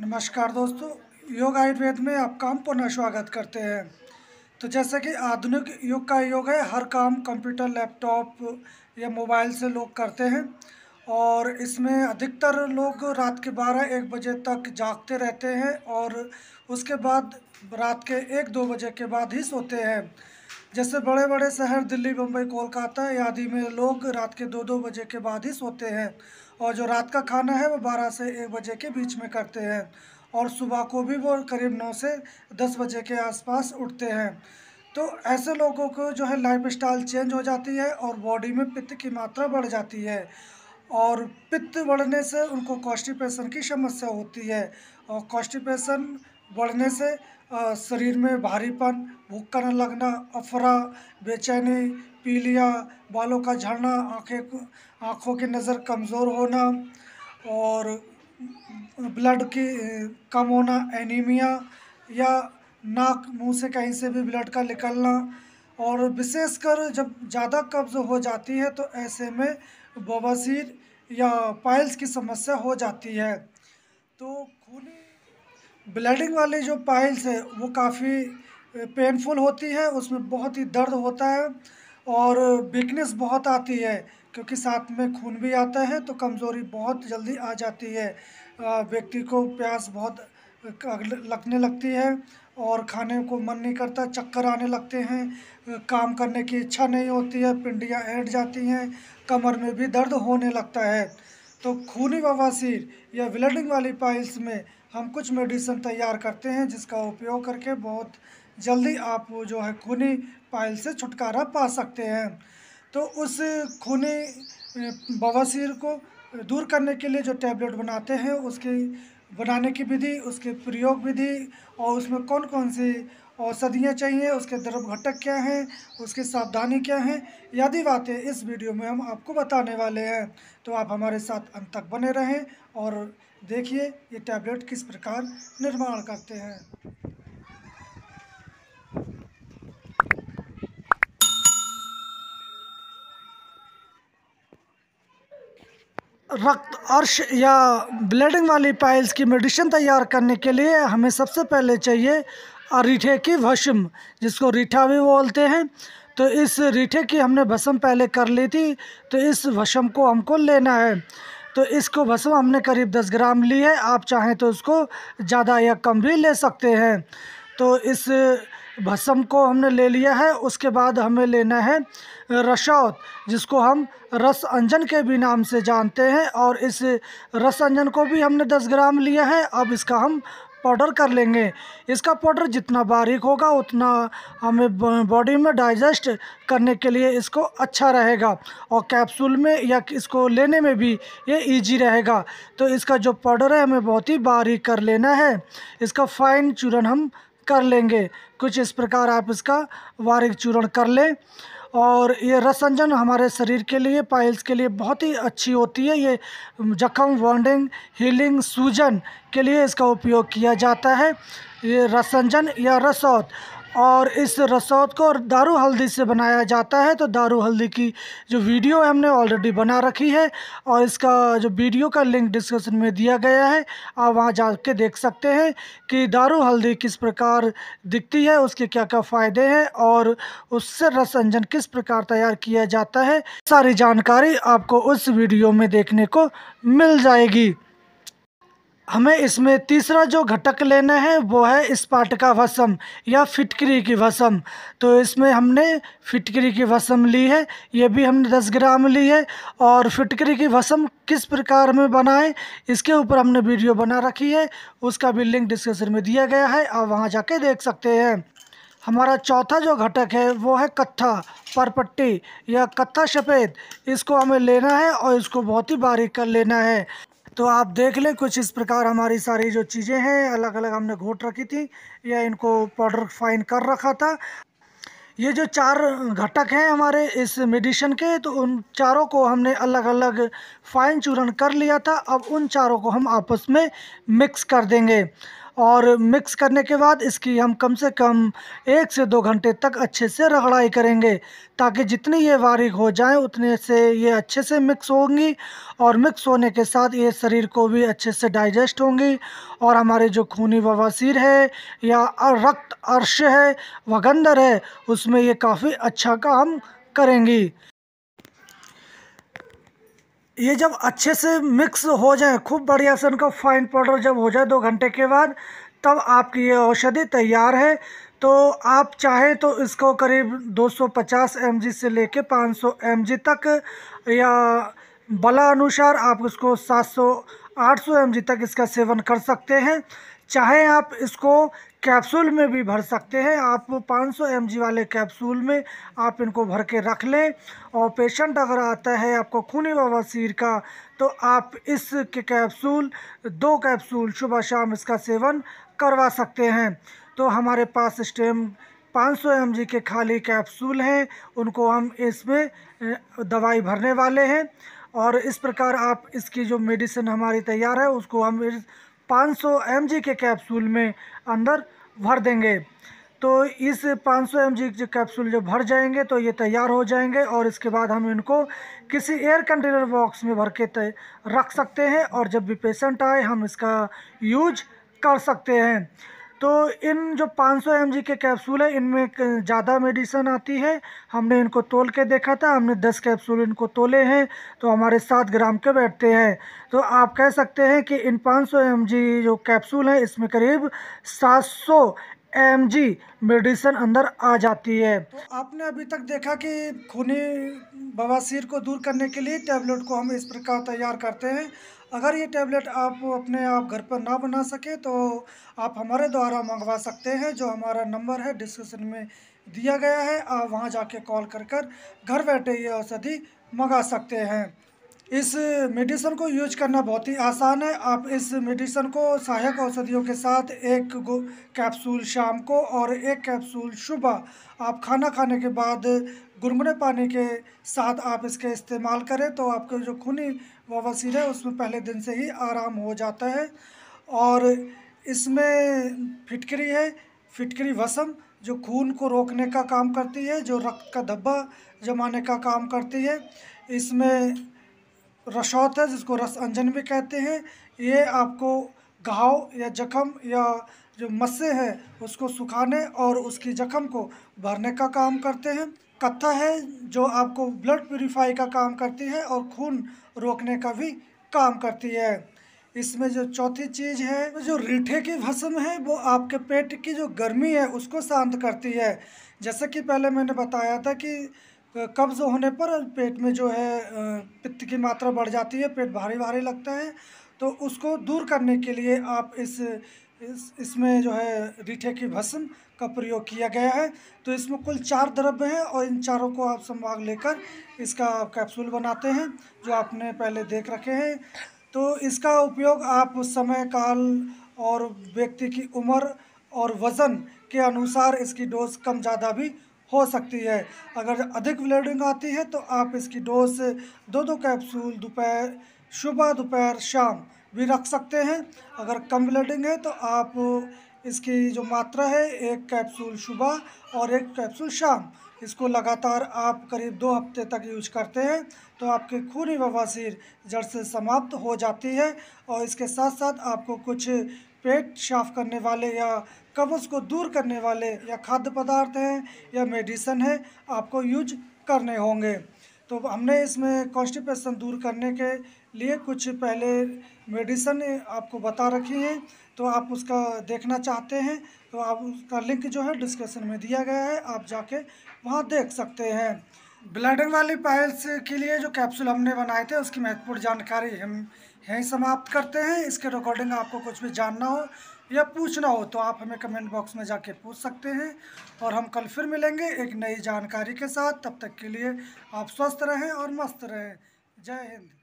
नमस्कार दोस्तों योग आयुर्वेद में आपका हम पुनः स्वागत करते हैं तो जैसे कि आधुनिक युग का योग है हर काम कंप्यूटर लैपटॉप या मोबाइल से लोग करते हैं और इसमें अधिकतर लोग रात के बारह एक बजे तक जागते रहते हैं और उसके बाद रात के एक दो बजे के बाद ही सोते हैं जैसे बड़े बड़े शहर दिल्ली मुंबई कोलकाता आदि में लोग रात के दो दो बजे के बाद ही सोते हैं और जो रात का खाना है वो बारह से एक बजे के बीच में करते हैं और सुबह को भी वो करीब नौ से दस बजे के आसपास उठते हैं तो ऐसे लोगों को जो है लाइफ स्टाइल चेंज हो जाती है और बॉडी में पित्त की मात्रा बढ़ जाती है और पित्त बढ़ने से उनको कॉन्स्टिपेशन की समस्या होती है और कॉन्स्टिपेशन बढ़ने से शरीर में भारीपन भूखा न लगना अफरा बेचैनी पीलिया बालों का झड़ना आँखें आँखों की नज़र कमज़ोर होना और ब्लड की कम होना एनीमिया या नाक मुंह से कहीं से भी ब्लड का निकलना और विशेषकर जब ज़्यादा कब्ज़ हो जाती है तो ऐसे में बवासीर या पाइल्स की समस्या हो जाती है तो खूनी ब्लडिंग वाली जो पाइल्स है वो काफ़ी पेनफुल होती है उसमें बहुत ही दर्द होता है और वीकनेस बहुत आती है क्योंकि साथ में खून भी आता है तो कमज़ोरी बहुत जल्दी आ जाती है व्यक्ति को प्यास बहुत लगने लगती है और खाने को मन नहीं करता चक्कर आने लगते हैं काम करने की इच्छा नहीं होती है पिंडियाँ ऐट जाती हैं कमर में भी दर्द होने लगता है तो खूनी बवासीर या ब्लडिंग वाली पाइल्स में हम कुछ मेडिसिन तैयार करते हैं जिसका उपयोग करके बहुत जल्दी आप वो जो है खूनी पाइल से छुटकारा पा सकते हैं तो उस खूनी बवासीर को दूर करने के लिए जो टैबलेट बनाते हैं उसकी बनाने की विधि उसके प्रयोग विधि और उसमें कौन कौन सी औषधियाँ चाहिए उसके द्रव घटक क्या हैं उसकी सावधानी क्या है यदि बातें इस वीडियो में हम आपको बताने वाले हैं तो आप हमारे साथ अंत तक बने रहें और देखिए ये टैबलेट किस प्रकार निर्माण करते हैं रक्त अर्श या ब्लीडिंग वाली पाइल्स की मेडिसिन तैयार करने के लिए हमें सबसे पहले चाहिए रीठे की भस्म जिसको रीठा भी बोलते हैं तो इस रीठे की हमने भस्म पहले कर ली थी तो इस भस्म को हमको लेना है तो इसको भस्म हमने करीब दस ग्राम ली है आप चाहें तो उसको ज़्यादा या कम भी ले सकते हैं तो इस भस्म को हमने ले लिया है उसके बाद हमें लेना है रसौत जिसको हम रस अंजन के भी नाम से जानते हैं और इस रस अंजन को भी हमने दस ग्राम लिया है अब इसका हम पाउडर कर लेंगे इसका पाउडर जितना बारीक होगा उतना हमें बॉडी में डाइजेस्ट करने के लिए इसको अच्छा रहेगा और कैप्सूल में या इसको लेने में भी ये इजी रहेगा तो इसका जो पाउडर है हमें बहुत ही बारीक कर लेना है इसका फ़ाइन चूरन हम कर लेंगे कुछ इस प्रकार आप इसका वारिक चूर्ण कर लें और ये रसंजन हमारे शरीर के लिए पाइल्स के लिए बहुत ही अच्छी होती है ये जख्म वॉन्डिंग हीलिंग सूजन के लिए इसका उपयोग किया जाता है ये रसंजन या रसौत और इस रसौत को दारू हल्दी से बनाया जाता है तो दारू हल्दी की जो वीडियो है हमने ऑलरेडी बना रखी है और इसका जो वीडियो का लिंक डिस्क्रिप्शन में दिया गया है आप वहाँ जा के देख सकते हैं कि दारू हल्दी किस प्रकार दिखती है उसके क्या क्या फ़ायदे हैं और उससे रसंजन किस प्रकार तैयार किया जाता है सारी जानकारी आपको उस वीडियो में देखने को मिल जाएगी हमें इसमें तीसरा जो घटक लेना है वो है का भस्म या फिटकरी की भस्म तो इसमें हमने फिटकरी की भस्म ली है ये भी हमने दस ग्राम ली है और फिटकरी की भस्म किस प्रकार में बनाएं इसके ऊपर हमने वीडियो बना रखी है उसका भी लिंक डिस्क्रिप्शन में दिया गया है आप वहाँ जाके देख सकते हैं हमारा चौथा जो घटक है वो है कत्था परपट्टी या कत्था सफ़ेद इसको हमें लेना है और इसको बहुत ही बारीक कर लेना है तो आप देख लें कुछ इस प्रकार हमारी सारी जो चीज़ें हैं अलग अलग हमने घोट रखी थी या इनको पाउडर फाइन कर रखा था ये जो चार घटक हैं हमारे इस मेडिशन के तो उन चारों को हमने अलग अलग फाइन चूरन कर लिया था अब उन चारों को हम आपस में मिक्स कर देंगे और मिक्स करने के बाद इसकी हम कम से कम एक से दो घंटे तक अच्छे से रगड़ाई करेंगे ताकि जितनी ये बारीक हो जाए उतने से ये अच्छे से मिक्स होंगी और मिक्स होने के साथ ये शरीर को भी अच्छे से डाइजेस्ट होंगी और हमारे जो खूनी बवासीर है या रक्त अर्श है वगंदर है उसमें ये काफ़ी अच्छा काम करेंगी ये जब अच्छे से मिक्स हो जाए खूब बढ़िया से उनका फाइन पाउडर जब हो जाए दो घंटे के बाद तब आपकी ये औषधि तैयार है तो आप चाहें तो इसको करीब 250 सौ से लेके 500 mg तक या बला अनुसार आप इसको 700 800 सौ तक इसका सेवन कर सकते हैं चाहे आप इसको कैप्सूल में भी भर सकते हैं आप 500 सौ वाले कैप्सूल में आप इनको भर के रख लें और पेशेंट अगर आता है आपको खूनी बवासीर का तो आप इस के कैप्सूल दो कैप्सूल सुबह शाम इसका सेवन करवा सकते हैं तो हमारे पास स्टेम 500 सौ के खाली कैप्सूल हैं उनको हम इसमें दवाई भरने वाले हैं और इस प्रकार आप इसकी जो मेडिसिन हमारी तैयार है उसको हम 500 सौ के कैप्सूल में अंदर भर देंगे तो इस 500 सौ के कैप्सूल जब भर जाएंगे तो ये तैयार हो जाएंगे और इसके बाद हम इनको किसी एयर कंटेनर बॉक्स में भर के रख सकते हैं और जब भी पेशेंट आए हम इसका यूज कर सकते हैं तो इन जो 500 सौ के कैप्सूल है इनमें ज़्यादा मेडिसन आती है हमने इनको तोल के देखा था हमने 10 कैप्सूल इनको तोले हैं तो हमारे सात ग्राम के बैठते हैं तो आप कह सकते हैं कि इन 500 सौ जो कैप्सूल हैं इसमें करीब 700 सौ एम जी मेडिसन अंदर आ जाती है तो आपने अभी तक देखा कि खूनी बवासीर को दूर करने के लिए टैबलेट को हम इस प्रकार तैयार करते हैं अगर ये टैबलेट आप अपने आप घर पर ना बना सके तो आप हमारे द्वारा मंगवा सकते हैं जो हमारा नंबर है डिस्क्रिप्शन में दिया गया है आप वहाँ जाके कॉल कर कर घर बैठे ये औषधि मंगा सकते हैं इस मेडिसन को यूज करना बहुत ही आसान है आप इस मेडिसन को सहायक औषधियों के साथ एक कैप्सूल शाम को और एक कैप्सूल सुबह आप खाना खाने के बाद गुनगुने पानी के साथ आप इसके इस्तेमाल करें तो आपके जो खूनी वसीर है उसमें पहले दिन से ही आराम हो जाता है और इसमें फिटकरी है फिटकरी वसम जो खून को रोकने का काम करती है जो रक्त का धब्बा जमाने का काम करती है इसमें रसौत है जिसको रस अंजन भी कहते हैं ये आपको घाव या जख्म या जो मस्से है उसको सुखाने और उसकी जख्म को भरने का काम करते हैं कत्था है जो आपको ब्लड प्योरीफाई का काम करती है और खून रोकने का भी काम करती है इसमें जो चौथी चीज़ है जो रीठे की भस्म है वो आपके पेट की जो गर्मी है उसको शांत करती है जैसे कि पहले मैंने बताया था कि कब्ज़ होने पर पेट में जो है पित्त की मात्रा बढ़ जाती है पेट भारी भारी लगता है तो उसको दूर करने के लिए आप इस इस इसमें जो है रीठे की भस्म का प्रयोग किया गया है तो इसमें कुल चार द्रव्य हैं और इन चारों को आप संभाग लेकर इसका कैप्सूल बनाते हैं जो आपने पहले देख रखे हैं तो इसका उपयोग आप समय काल और व्यक्ति की उम्र और वज़न के अनुसार इसकी डोज कम ज़्यादा भी हो सकती है अगर अधिक ब्लीडिंग आती है तो आप इसकी डोज दो दो कैप्सूल दोपहर सुबह दोपहर शाम भी रख सकते हैं अगर कम ब्लीडिंग है तो आप इसकी जो मात्रा है एक कैप्सूल सुबह और एक कैप्सूल शाम इसको लगातार आप करीब दो हफ्ते तक यूज करते हैं तो आपके खूनी बवासीर जड़ से समाप्त हो जाती है और इसके साथ साथ आपको कुछ पेट साफ करने वाले या कब्ज को दूर करने वाले या खाद्य पदार्थ हैं या मेडिसन है आपको यूज करने होंगे तो हमने इसमें कॉन्स्टिपेशन दूर करने के लिए कुछ पहले मेडिसन आपको बता रखी हैं तो आप उसका देखना चाहते हैं तो आप उसका लिंक जो है डिस्क्रिप्शन में दिया गया है आप जाके वहाँ देख सकते हैं ब्लडर वाली पाइल्स के लिए जो कैप्सूल हमने बनाए थे उसकी महत्वपूर्ण जानकारी हम यहीं समाप्त करते हैं इसके रिकॉर्डिंग आपको कुछ भी जानना हो या पूछना हो तो आप हमें कमेंट बॉक्स में जाके पूछ सकते हैं और हम कल फिर मिलेंगे एक नई जानकारी के साथ तब तक के लिए आप स्वस्थ रहें और मस्त रहें जय हिंद